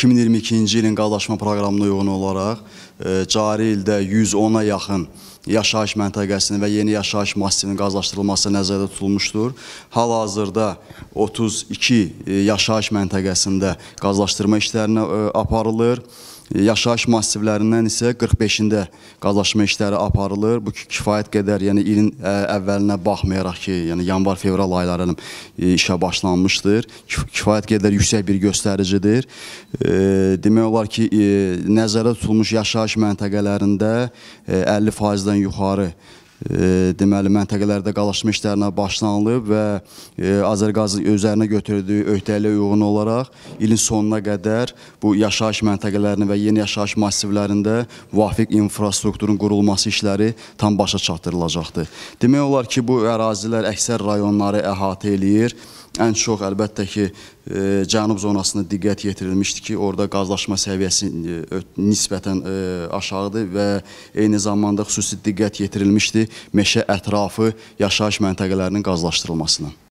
2022-ci ilin qardaşma proqramına uyğun olaraq e, cari ildə 110-a yaxın yaşayış məntəqəsinin və yeni yaşayış massivinin qazlaşdırılması nəzərdə tutulmuşdur. Hal-hazırda 32 e, yaşayış məntəqəsində qazlaşdırma işlərinə e, aparılır. Yaşayış massivlərindən isə 45-də qazlaşma işləri aparılır. Bu kifayət qədər, yəni ilin əvvəlinə baxmayaraq ki, yəni yanvar-fevral ayları e, işə başlanmışdır. Kifayət qədər yüksək bir göstəricidir. E, demək olar ki, e, nəzərdə tutulmuş yaşayış məntəqələrində 50%-dən yuxarı deməli məntəqələrdə qalaşma işlərinə başlanılıb və Azərqaz özlərinə götürdüyü öhdəliyə uyğun olaraq ilin sonuna qədər bu yaşayış məntəqələrini və yeni yaşayış massivlərində müvafiq infrastrukturun qurulması işləri tam başa çatdırılacaqdır. Demək olar ki, bu ərazilər əksər rayonları əhatə eləyir Ən çox əlbəttə ki, e, cənub zonasına diqqət yetirilmişdi ki, orada qazlaşma səviyyəsi e, nisbətən e, aşağıdır və eyni zamanda xüsusi diqqət yetirilmişdi meşə ətrafı yaşayış məntəqələrinin qazlaşdırılmasına.